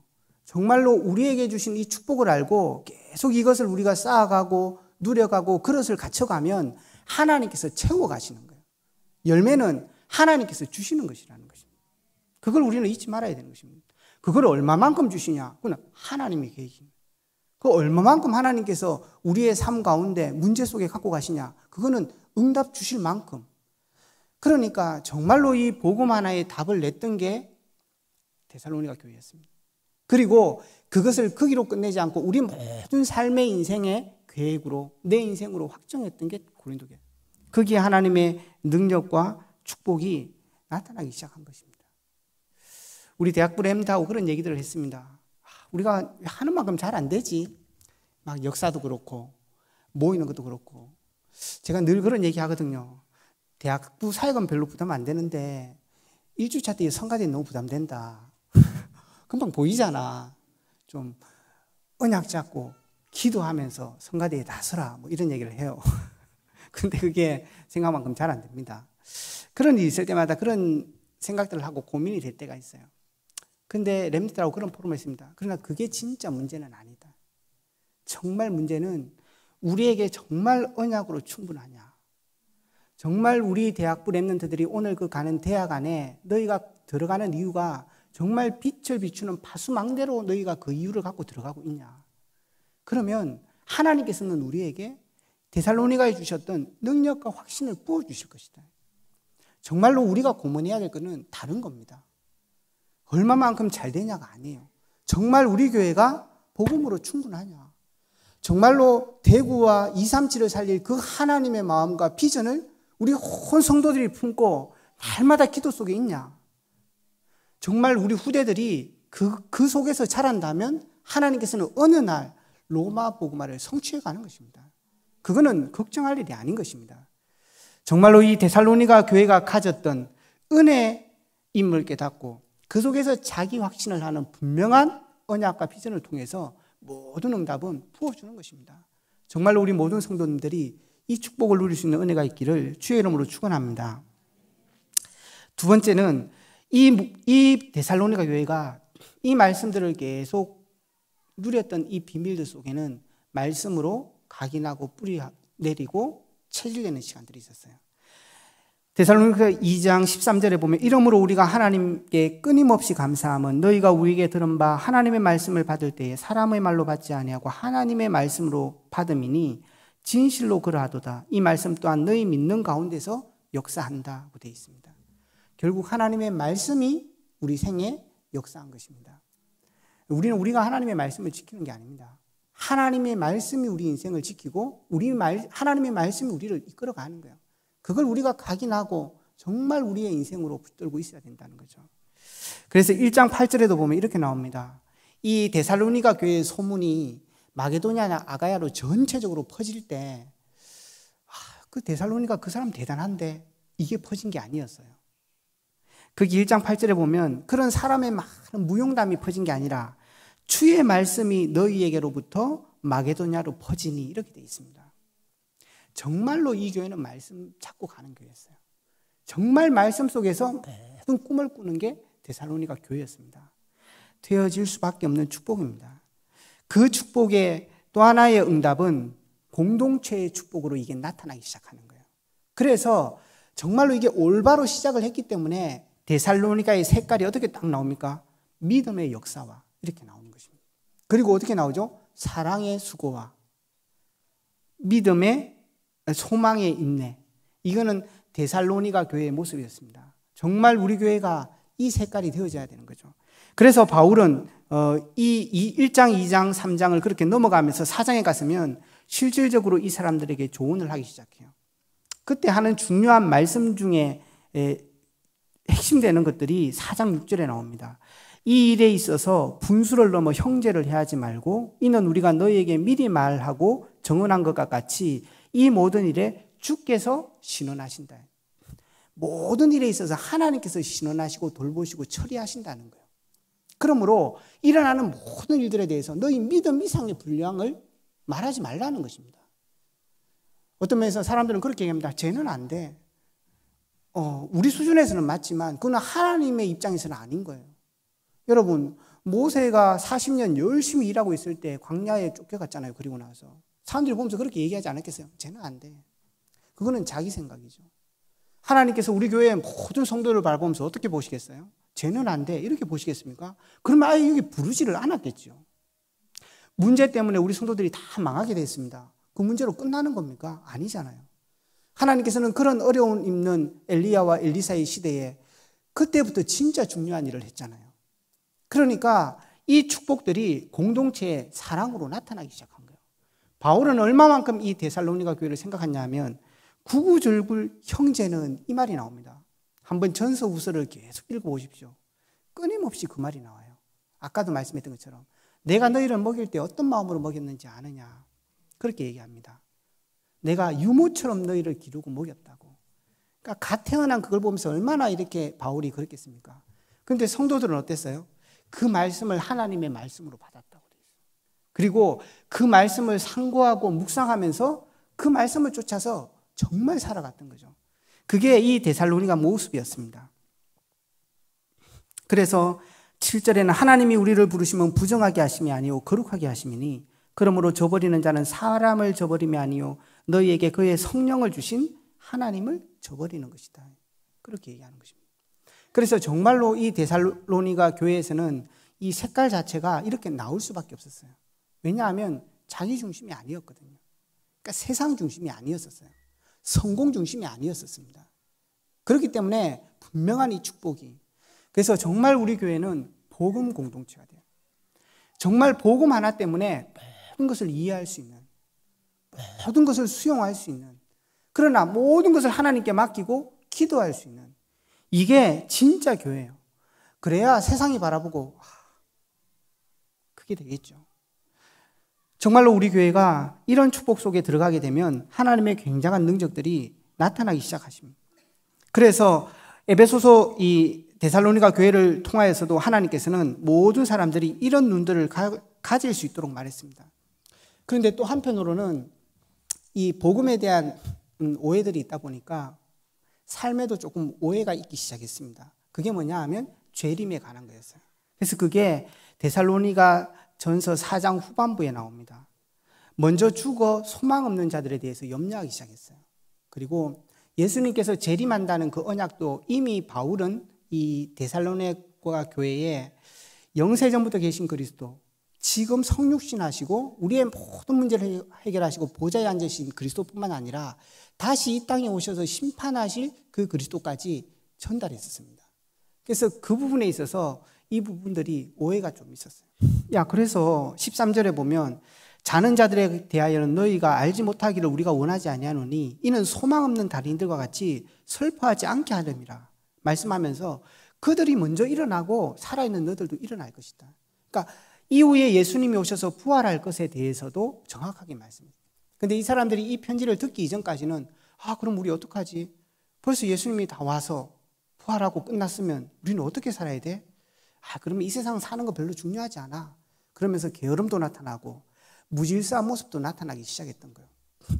정말로 우리에게 주신 이 축복을 알고 계속 이것을 우리가 쌓아가고 누려가고 그릇을 갖춰가면 하나님께서 채워가시는 거예요. 열매는 하나님께서 주시는 것이라는 것입니다. 그걸 우리는 잊지 말아야 되는 것입니다. 그걸 얼마만큼 주시냐? 그건 하나님의 계획입니다. 그 얼마만큼 하나님께서 우리의 삶 가운데 문제 속에 갖고 가시냐? 그거는 응답 주실 만큼. 그러니까 정말로 이 복음 하나의 답을 냈던 게 데살로니가 교회였습니다. 그리고 그것을 거기로 끝내지 않고 우리 모든 삶의 인생의 계획으로 내 인생으로 확정했던 게 고린도 교회. 거기에 하나님의 능력과 축복이 나타나기 시작한 것입니다. 우리 대학 브렘다고 그런 얘기들을 했습니다. 아, 우리가 하는 만큼 잘 안 되지. 막 역사도 그렇고 모이는 것도 그렇고 제가 늘 그런 얘기 하거든요. 대학부 사역은 별로 부담 안 되는데 1주차 때성가대 너무 부담된다. 금방 보이잖아. 좀 언약 잡고 기도하면서 성가대에 나서라. 뭐 이런 얘기를 해요. 근데 그게 생각만큼 잘 안 됩니다. 그런 일이 있을 때마다 그런 생각들을 하고 고민이 될 때가 있어요. 근데 렘트라고 그런 포럼이 있습니다. 그러나 그게 진짜 문제는 아니다. 정말 문제는 우리에게 정말 언약으로 충분하냐. 정말 우리 대학부 랩런트들이 오늘 그 가는 대학 안에 너희가 들어가는 이유가 정말 빛을 비추는 파수망대로 너희가 그 이유를 갖고 들어가고 있냐? 그러면 하나님께서는 우리에게 데살로니가에 주셨던 능력과 확신을 부어 주실 것이다. 정말로 우리가 고민해야 될 것은 다른 겁니다. 얼마만큼 잘 되냐가 아니에요. 정말 우리 교회가 복음으로 충분하냐. 정말로 대구와 237을 살릴 그 하나님의 마음과 비전을 우리 혼 성도들이 품고 날마다 기도 속에 있냐. 정말 우리 후대들이 그, 그 속에서 자란다면 하나님께서는 어느 날 로마 복음화를 성취해 가는 것입니다. 그거는 걱정할 일이 아닌 것입니다. 정말로 이 데살로니가 교회가 가졌던 은혜임을 깨닫고 그 속에서 자기 확신을 하는 분명한 언약과 비전을 통해서 모든 응답은 부어주는 것입니다. 정말로 우리 모든 성도님들이 이 축복을 누릴 수 있는 은혜가 있기를 주의 이름으로 축원합니다. 두 번째는 이, 이 데살로니가 교회가 이 말씀들을 계속 누렸던 이 비밀들 속에는 말씀으로 각인하고 뿌리 내리고 체질내는 시간들이 있었어요. 데살로니가 2장 13절에 보면 이러므로 우리가 하나님께 끊임없이 감사함은 너희가 우리에게 들은 바 하나님의 말씀을 받을 때에 사람의 말로 받지 아니하고 하나님의 말씀으로 받음이니 진실로 그러하도다. 이 말씀 또한 너희 믿는 가운데서 역사한다고 되어 있습니다. 결국 하나님의 말씀이 우리 생에 역사한 것입니다. 우리는 우리가 하나님의 말씀을 지키는 게 아닙니다. 하나님의 말씀이 우리 인생을 지키고 우리 말 하나님의 말씀이 우리를 이끌어 가는 거예요. 그걸 우리가 각인하고 정말 우리의 인생으로 붙들고 있어야 된다는 거죠. 그래서 1장 8절에도 보면 이렇게 나옵니다. 이 데살로니가 교회의 소문이 마게도냐나 아가야로 전체적으로 퍼질 때, 아, 그 데살로니가 그 사람 대단한데 이게 퍼진 게 아니었어요. 그기 1장 8절에 보면 그런 사람의 많은 무용담이 퍼진 게 아니라 주의 말씀이 너희에게로부터 마게도냐로 퍼지니 이렇게 돼 있습니다. 정말로 이 교회는 말씀 찾고 가는 교회였어요. 정말 말씀 속에서 매번 네. 꿈을 꾸는 게 데살로니가 교회였습니다. 되어질 수밖에 없는 축복입니다. 그 축복의 또 하나의 응답은 공동체의 축복으로 이게 나타나기 시작하는 거예요. 그래서 정말로 이게 올바로 시작을 했기 때문에 데살로니가의 색깔이 어떻게 딱 나옵니까? 믿음의 역사와 이렇게 나오는 것입니다. 그리고 어떻게 나오죠? 사랑의 수고와 믿음의 소망의 인내. 이거는 데살로니가 교회의 모습이었습니다. 정말 우리 교회가 이 색깔이 되어져야 되는 거죠. 그래서 바울은 어, 이, 1장, 2장, 3장을 그렇게 넘어가면서 4장에 갔으면 실질적으로 이 사람들에게 조언을 하기 시작해요. 그때 하는 중요한 말씀 중 에, 핵심되는 것들이 4장 6절에 나옵니다. 이 일에 있어서 분수를 넘어 형제를 해하지 말고 이는 우리가 너희에게 미리 말하고 정언한 것과 같이 이 모든 일에 주께서 신원하신다. 모든 일에 있어서 하나님께서 신원하시고 돌보시고 처리하신다는 거예요. 그러므로 일어나는 모든 일들에 대해서 너희 믿음 이상의 분량을 말하지 말라는 것입니다. 어떤 면에서 사람들은 그렇게 얘기합니다. 쟤는 안 돼. 어, 우리 수준에서는 맞지만 그건 하나님의 입장에서는 아닌 거예요. 여러분, 모세가 40년 열심히 일하고 있을 때 광야에 쫓겨갔잖아요. 그리고 나서. 사람들이 보면서 그렇게 얘기하지 않았겠어요? 쟤는 안 돼. 그거는 자기 생각이죠. 하나님께서 우리 교회의 모든 성도를 바라면서 어떻게 보시겠어요? 쟤는 안 돼. 이렇게 보시겠습니까? 그러면 아예 여기 부르지를 않았겠죠. 문제 때문에 우리 성도들이 다 망하게 됐습니다. 그 문제로 끝나는 겁니까? 아니잖아요. 하나님께서는 그런 어려움 있는 엘리야와 엘리사의 시대에 그때부터 진짜 중요한 일을 했잖아요. 그러니까 이 축복들이 공동체의 사랑으로 나타나기 시작한 거예요. 바울은 얼마만큼 이대살로니가 교회를 생각했냐면 구구절굴 형제는 이 말이 나옵니다. 한번 전서 후서를 계속 읽어보십시오. 끊임없이 그 말이 나와요. 아까도 말씀했던 것처럼 내가 너희를 먹일 때 어떤 마음으로 먹였는지 아느냐. 그렇게 얘기합니다. 내가 유모처럼 너희를 기르고 먹였다고. 그러니까 갓 태어난 그걸 보면서 얼마나 이렇게 바울이 그랬겠습니까? 그런데 성도들은 어땠어요? 그 말씀을 하나님의 말씀으로 받았다고 돼 있어요. 그리고 그 말씀을 상고하고 묵상하면서 그 말씀을 쫓아서 정말 살아갔던 거죠. 그게 이 데살로니가 모습이었습니다. 그래서 7절에는 하나님이 우리를 부르시면 부정하게 하심이 아니요 거룩하게 하심이니 그러므로 저버리는 자는 사람을 저버림이 아니요 너희에게 그의 성령을 주신 하나님을 저버리는 것이다. 그렇게 얘기하는 것입니다. 그래서 정말로 이 데살로니가 교회에서는 이 색깔 자체가 이렇게 나올 수밖에 없었어요. 왜냐하면 자기 중심이 아니었거든요. 그러니까 세상 중심이 아니었었어요. 성공 중심이 아니었었습니다. 그렇기 때문에 분명한 이 축복이 그래서 정말 우리 교회는 복음 공동체가 돼요. 정말 복음 하나 때문에 모든 것을 이해할 수 있는 모든 것을 수용할 수 있는 그러나 모든 것을 하나님께 맡기고 기도할 수 있는 이게 진짜 교회예요. 그래야 세상이 바라보고 아, 그게 되겠죠. 정말로 우리 교회가 이런 축복 속에 들어가게 되면 하나님의 굉장한 능력들이 나타나기 시작하십니다. 그래서 에베소서 이 데살로니가 교회를 통하여서도 하나님께서는 모든 사람들이 이런 눈들을 가, 질수 있도록 말했습니다. 그런데 또 한편으로는 이 복음에 대한 음, 오해들이 있다 보니까 삶에도 조금 오해가 있기 시작했습니다. 그게 뭐냐 하면 죄림에 관한 거였어요. 그래서 그게 데살로니가 전서 4장 후반부에 나옵니다. 먼저 죽어 소망 없는 자들에 대해서 염려하기 시작했어요. 그리고 예수님께서 재림한다는 그 언약도 이미 바울은 이 데살로니가 교회에 영세전부터 계신 그리스도 지금 성육신 하시고 우리의 모든 문제를 해결하시고 보좌에 앉으신 그리스도뿐만 아니라 다시 이 땅에 오셔서 심판하실 그 그리스도까지 전달했었습니다. 그래서 그 부분에 있어서 이 부분들이 오해가 좀 있었어요. 야, 그래서 13절에 보면 자는 자들에 대하여는 너희가 알지 못하기를 우리가 원하지 아니하노니 이는 소망 없는 달인들과 같이 슬퍼하지 않게 하렵니라 말씀하면서 그들이 먼저 일어나고 살아있는 너들도 일어날 것이다. 그러니까 이후에 예수님이 오셔서 부활할 것에 대해서도 정확하게 말씀합니다. 근데 이 사람들이 이 편지를 듣기 이전까지는 아, 그럼 우리 어떡하지? 벌써 예수님이 다 와서 부활하고 끝났으면 우리는 어떻게 살아야 돼? 아, 그러면 이 세상 사는 거 별로 중요하지 않아. 그러면서 게으름도 나타나고 무질서한 모습도 나타나기 시작했던 거예요.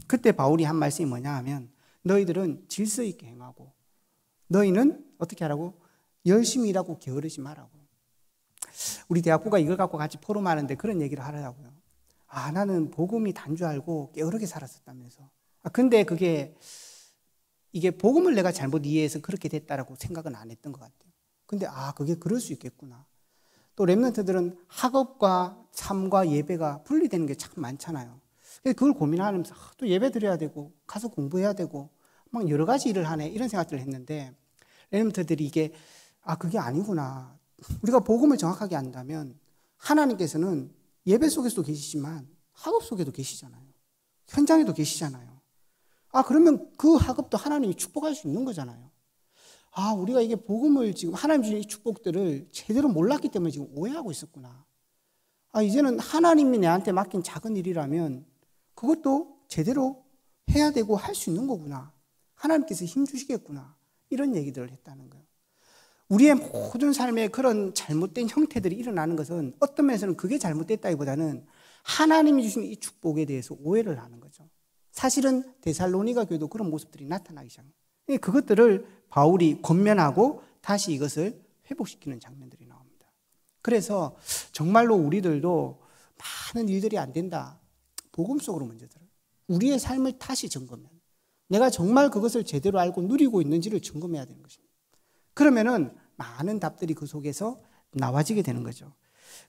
그때 바울이 한 말씀이 뭐냐 하면 너희들은 질서 있게 행하고 너희는 어떻게 하라고 열심히 일하고 게으르지 말라고. 우리 대학부가 이걸 갖고 같이 포럼하는데 그런 얘기를 하더라고요. 아, 나는 복음이 단 줄 알고 게으르게 살았었다면서. 아, 근데 그게 이게 복음을 내가 잘못 이해해서 그렇게 됐다라고 생각은 안 했던 것 같아요. 근데 아, 그게 그럴 수 있겠구나. 또 랩런트들은 학업과 삶과 예배가 분리되는 게 참 많잖아요. 그걸 고민하면서 아, 또 예배 드려야 되고 가서 공부해야 되고 막 여러 가지 일을 하네 이런 생각들을 했는데 랩런트들이 이게 아 그게 아니구나 우리가 복음을 정확하게 안다면 하나님께서는 예배 속에서도 계시지만 학업 속에도 계시잖아요. 현장에도 계시잖아요. 아, 그러면 그 학업도 하나님이 축복할 수 있는 거잖아요. 아, 우리가 이게 복음을 지금 하나님 주신 이 축복들을 제대로 몰랐기 때문에 지금 오해하고 있었구나. 아, 이제는 하나님이 내한테 맡긴 작은 일이라면 그것도 제대로 해야 되고 할 수 있는 거구나. 하나님께서 힘 주시겠구나. 이런 얘기들을 했다는 거예요. 우리의 모든 삶에 그런 잘못된 형태들이 일어나는 것은 어떤 면에서는 그게 잘못됐다기보다는 하나님이 주신 이 축복에 대해서 오해를 하는 거죠. 사실은 데살로니가 교회도 그런 모습들이 나타나기 시작합니다. 그러니까 그것들을 바울이 권면하고 다시 이것을 회복시키는 장면들이 나옵니다. 그래서 정말로 우리들도 많은 일들이 안 된다. 복음 속으로 문제들을 우리의 삶을 다시 점검해. 내가 정말 그것을 제대로 알고 누리고 있는지를 점검해야 되는 것입니다. 그러면은 많은 답들이 그 속에서 나와지게 되는 거죠.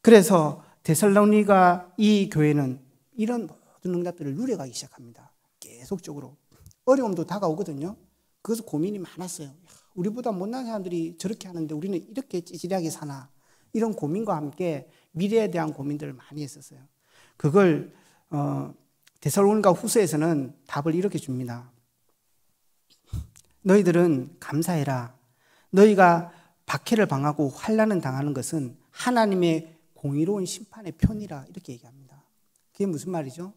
그래서 데살로니가 이 교회는 이런 모든 응답들을 누려가기 시작합니다. 계속적으로 어려움도 다가오거든요. 그래서 고민이 많았어요. 우리보다 못난 사람들이 저렇게 하는데 우리는 이렇게 찌질하게 사나 이런 고민과 함께 미래에 대한 고민들을 많이 했었어요. 그걸 어, 데살로니가 후서에서는 답을 이렇게 줍니다. 너희들은 감사해라. 너희가 박해를 방하고 환란을 당하는 것은 하나님의 공의로운 심판의 편이라 이렇게 얘기합니다. 그게 무슨 말이죠?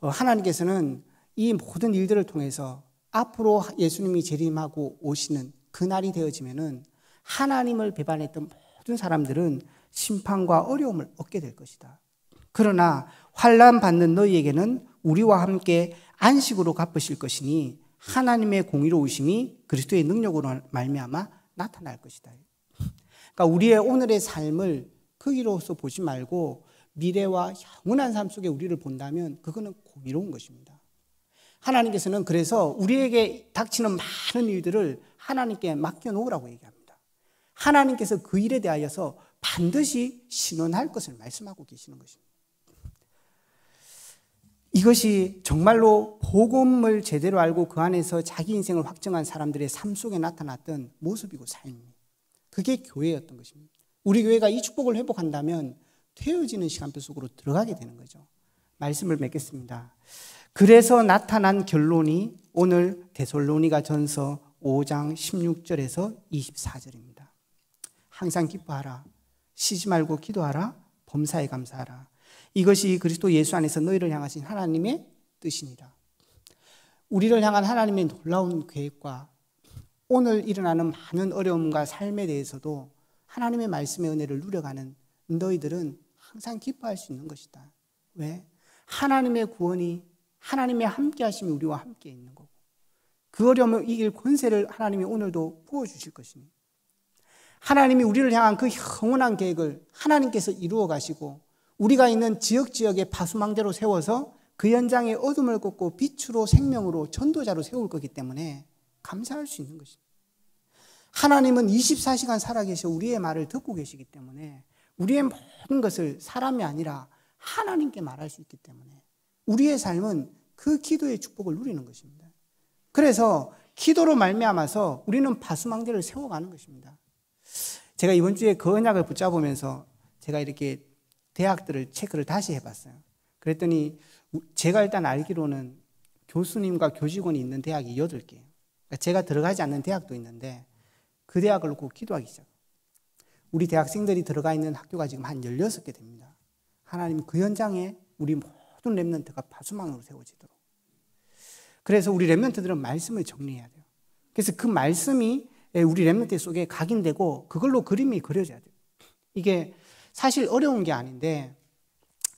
어, 하나님께서는 이 모든 일들을 통해서 앞으로 예수님이 재림하고 오시는 그날이 되어지면은 하나님을 배반했던 모든 사람들은 심판과 어려움을 얻게 될 것이다. 그러나 환란 받는 너희에게는 우리와 함께 안식으로 갚으실 것이니 하나님의 공의로우심이 그리스도의 능력으로 말미암아 나타날 것이다. 그러니까 우리의 오늘의 삶을 크기로서 보지 말고 미래와 영원한 삶 속에 우리를 본다면 그거는 공의로운 것입니다. 하나님께서는 그래서 우리에게 닥치는 많은 일들을 하나님께 맡겨놓으라고 얘기합니다. 하나님께서 그 일에 대하여서 반드시 신원할 것을 말씀하고 계시는 것입니다. 이것이 정말로 복음을 제대로 알고 그 안에서 자기 인생을 확정한 사람들의 삶 속에 나타났던 모습이고 삶입니다. 그게 교회였던 것입니다. 우리 교회가 이 축복을 회복한다면 퇴어지는 시간표 속으로 들어가게 되는 거죠. 말씀을 맺겠습니다. 그래서 나타난 결론이 오늘 데솔로니가 전서 5장 16절에서 24절입니다. 항상 기뻐하라. 쉬지 말고 기도하라. 범사에 감사하라. 이것이 그리스도 예수 안에서 너희를 향하신 하나님의 뜻이니라. 우리를 향한 하나님의 놀라운 계획과 오늘 일어나는 많은 어려움과 삶에 대해서도 하나님의 말씀의 은혜를 누려가는 너희들은 항상 기뻐할 수 있는 것이다. 왜? 하나님의 구원이 하나님의 함께 하심이 우리와 함께 있는 거고 그 어려움을 이길 권세를 하나님이 오늘도 부어 주실 것이니 하나님이 우리를 향한 그 영원한 계획을 하나님께서 이루어 가시고 우리가 있는 지역 지역에 파수망대로 세워서 그 현장에 어둠을 꺾고 빛으로 생명으로 전도자로 세울 거기 때문에 감사할 수 있는 것입니다. 하나님은 24시간 살아계셔 우리의 말을 듣고 계시기 때문에 우리의 모든 것을 사람이 아니라 하나님께 말할 수 있기 때문에 우리의 삶은 그 기도의 축복을 누리는 것입니다. 그래서 기도로 말미암아서 우리는 바수망대를 세워가는 것입니다. 제가 이번 주에 그 언약을 붙잡으면서 제가 이렇게 대학들을 체크를 다시 해봤어요. 그랬더니 제가 일단 알기로는 교수님과 교직원이 있는 대학이 8개예요. 그러니까 제가 들어가지 않는 대학도 있는데 그 대학을 놓고 기도하기 시작. 합니다 우리 대학생들이 들어가 있는 학교가 지금 한 16개 됩니다. 하나님 그 현장에 우리 모든 랩런트가 파수망으로 세워지도록. 그래서 우리 랩런트들은 말씀을 정리해야 돼요. 그래서 그 말씀이 우리 랩런트 속에 각인되고 그걸로 그림이 그려져야 돼요. 이게 사실 어려운 게 아닌데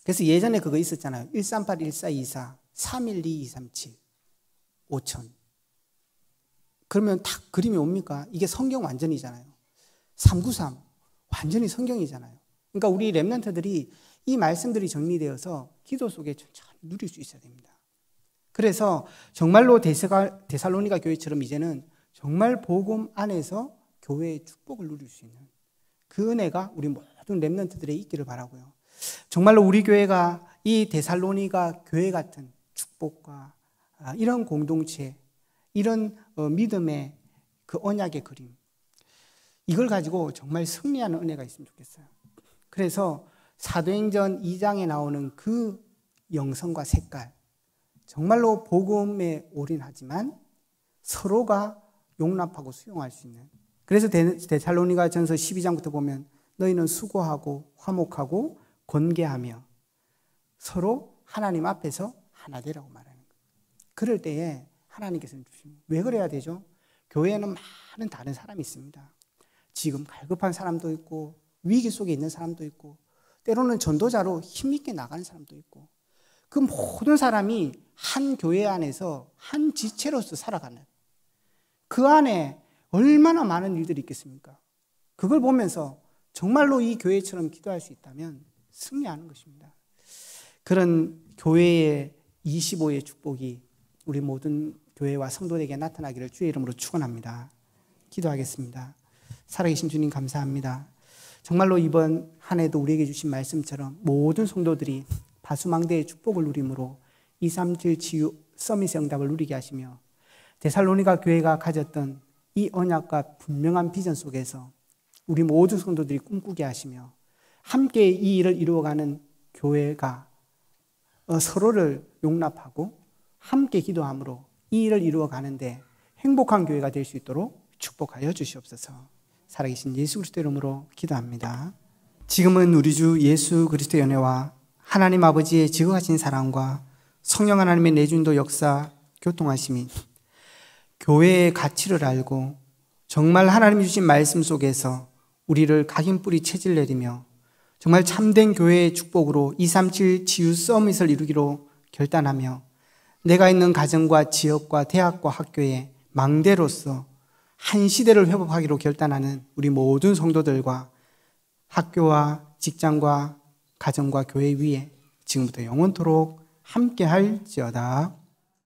그래서 예전에 그거 있었잖아요. 138, 1424, 312, 237, 5000. 그러면 딱 그림이 옵니까? 이게 성경 완전이잖아요. 393 완전히 성경이잖아요. 그러니까 우리 랩런트들이 이 말씀들이 정리되어서 기도 속에 천천히 누릴 수 있어야 됩니다. 그래서 정말로 대스가 데살로니가 교회처럼 이제는 정말 복음 안에서 교회의 축복을 누릴 수 있는 그 은혜가 우리 모두 모든 랩런트들의 있기를 바라고요. 정말로 우리 교회가 이 데살로니가 교회 같은 축복과 아, 이런 공동체, 이런 어, 믿음의 그 언약의 그림, 이걸 가지고 정말 승리하는 은혜가 있으면 좋겠어요. 그래서 사도행전 2장에 나오는 그 영성과 색깔, 정말로 복음에 올인하지만 서로가 용납하고 수용할 수 있는. 그래서 데살로니가 전서 12장부터 보면 너희는 수고하고 화목하고 권계하며 서로 하나님 앞에서 하나 되라고 말하는 거예요. 그럴 때에 하나님께서는 주십니다. 왜 그래야 되죠? 교회에는 많은 다른 사람이 있습니다. 지금 갈급한 사람도 있고 위기 속에 있는 사람도 있고 때로는 전도자로 힘있게 나가는 사람도 있고 그 모든 사람이 한 교회 안에서 한 지체로서 살아가는 그 안에 얼마나 많은 일들이 있겠습니까? 그걸 보면서 정말로 이 교회처럼 기도할 수 있다면 승리하는 것입니다. 그런 교회의 25의 축복이 우리 모든 교회와 성도에게 나타나기를 주의 이름으로 축원합니다. 기도하겠습니다. 살아계신 주님 감사합니다. 정말로 이번 한 해도 우리에게 주신 말씀처럼 모든 성도들이 다수망대의 축복을 누림으로 237 지유 서밋의 응답을 누리게 하시며 데살로니가 교회가 가졌던 이 언약과 분명한 비전 속에서 우리 모든 성도들이 꿈꾸게 하시며 함께 이 일을 이루어가는 교회가 어, 서로를 용납하고 함께 기도함으로 이 일을 이루어가는데 행복한 교회가 될 수 있도록 축복하여 주시옵소서. 살아계신 예수 그리스도 이름으로 기도합니다. 지금은 우리 주 예수 그리스도 연애와 하나님 아버지의 지극하신 사랑과 성령 하나님의 내준도 역사 교통하심이 교회의 가치를 알고 정말 하나님 주신 말씀 속에서 우리를 각인뿌리 체질 내리며 정말 참된 교회의 축복으로 237 지유 서밋을 이루기로 결단하며 내가 있는 가정과 지역과 대학과 학교의 망대로서 한 시대를 회복하기로 결단하는 우리 모든 성도들과 학교와 직장과 가정과 교회 위에 지금부터 영원토록 함께 할지어다.